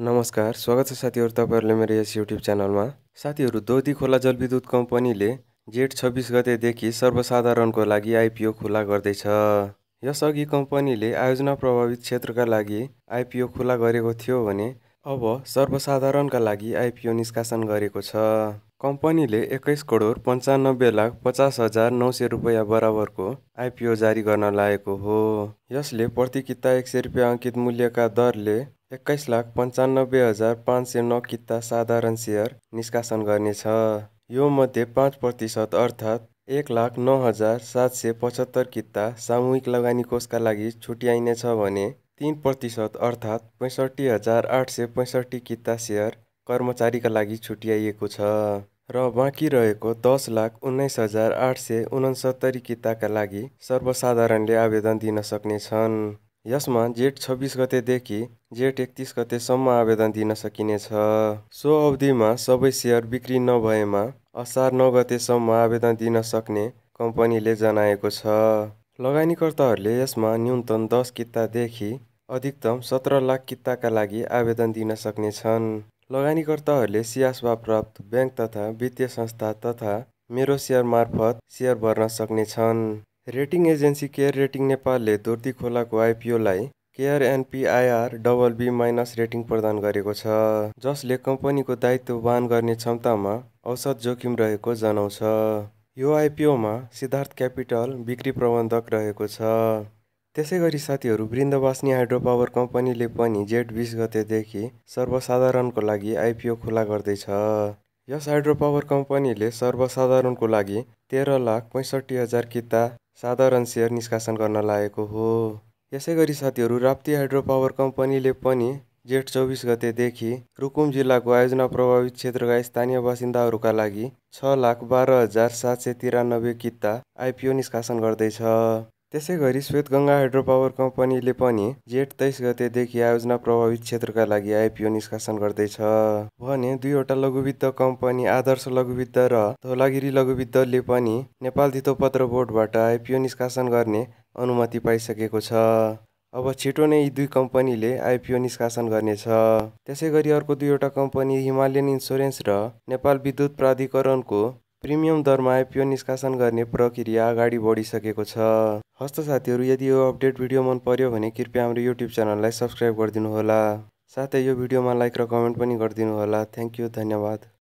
नमस्कार स्वागत छ साथीहरू तपाईँहरूले मेरो यस युट्युब च्यानलमा साथीहरू दोधी खोला जलविद्युत कम्पनीले जेठ छब्बिस गतेदेखि सर्वसाधारणको लागि आइपिओ खुला गर्दैछ यसअघि कम्पनीले आयोजना प्रभावित क्षेत्रका लागि आइपिओ खुला गरेको थियो भने अब सर्वसाधारणका लागि आइपिओ निष्कासन गरेको छ कम्पनीले एक्काइस करोड पन्चानब्बे लाख पचास हजार नौ सय रुपियाँ बराबरको आइपिओ जारी गर्न लागेको हो यसले प्रति किता एक सय रुपियाँ अङ्कित मूल्यका दरले एक्काइस लाख पन्चानब्बे हजार पाँच सय नौ किता साधारण सेयर निष्कासन गर्नेछ यो मध्ये पाँच प्रतिशत अर्थात् एक लाख नौ हजार सात सय पचहत्तर किता सामूहिक लगानी कोषका लागि छुट्याइनेछ भने तिन प्रतिशत अर्थात् पैँसठी हजार आठ सय पैँसठी किता सेयर कर्मचारीका लागि छुट्याइएको छ र बाँकी रहेको दस लाख उन्नाइस हजार आठ सय उनसत्तरी किताका लागि सर्वसाधारणले आवेदन दिन सक्नेछन् यसमा जेठ छब्बिस गतेदेखि जेठ एकतिस गतेसम्म आवेदन दिन सकिनेछ सो अवधिमा सबै सेयर बिक्री नभएमा असार नौ गतेसम्म आवेदन दिन सक्ने कम्पनीले जनाएको छ लगानीकर्ताहरूले यसमा न्यूनतम दस कितादेखि अधिकतम सत्र लाख कित्ताका लागि आवेदन दिन सक्नेछन् लगानीकर्ताहरूले सियासवा प्राप्त ब्याङ्क तथा वित्तीय संस्था तथा मेरो सेयर मार्फत सेयर भर्न सक्नेछन् रेटिङ एजेन्सी केयर रेटिङ नेपालले दोर्ती खोलाको आइपिओलाई CARE NPIR double B minus rating प्रदान कंपनी को दायित्व कम्पनीको करने क्षमता में औसत जोखिम रहेको जनाउँछ यो में सिद्धार्थ कैपिटल बिक्री प्रबंधक रहेको साथी त्यसै गरी साथीहरू वृन्दवासनी हाइड्रो पावर कम्पनीले पनि जेठ बिस गतेदेखि सर्वसाधारणको लागि आइपिओ खुला गर्दैछ यस हाइड्रो पावर कम्पनीले सर्वसाधारणको लागि तेह्र लाख पैंसठी हजार किता साधारण सेयर निष्कासन करना लागेको हो यसै गरी साथीहरू राप्ती हाइड्रो पावर कम्पनीले पनि जेठ चौबिस गतेदेखि रुकुम जिल्लाको आयोजना प्रभावित क्षेत्रका स्थानीय बासिन्दाहरूका लागि छ लाख बाह्र हजार सात सय तिरानब्बे किता आइपिओ निष्कासन गर्दैछ त्यसै गरी श्वेतगङ्गा हाइड्रो पावर कम्पनीले पनि जेठ तेइस गतेदेखि आयोजना प्रभावित क्षेत्रका लागि आइपिओ निष्कासन गर्दैछ भने दुईवटा लघुवित्त कम्पनी आदर्श लघुवित्त र धौलागिरी लघुवित्तले पनि नेपाल धितोपत्र बोर्डबाट आइपिओ निष्कासन गर्ने अनुमति पाइसकेको छ अब छिटो नै यी दुई कम्पनीले आइपिओ निष्कासन गर्नेछ त्यसै गरी अर्को दुईवटा कम्पनी हिमालयन इन्सुरेन्स र नेपाल विद्युत प्राधिकरणको प्रिमियम दरमा आइपिओ निष्कासन गर्ने प्रक्रिया अगाडि बढिसकेको छ हस्त साथीहरू यदि यो अपडेट भिडियो मन पर्यो भने कृपया हाम्रो युट्युब च्यानललाई सब्सक्राइब गरिदिनुहोला साथै यो भिडियोमा लाइक र कमेन्ट पनि गरिदिनुहोला थ्याङ्क यू धन्यवाद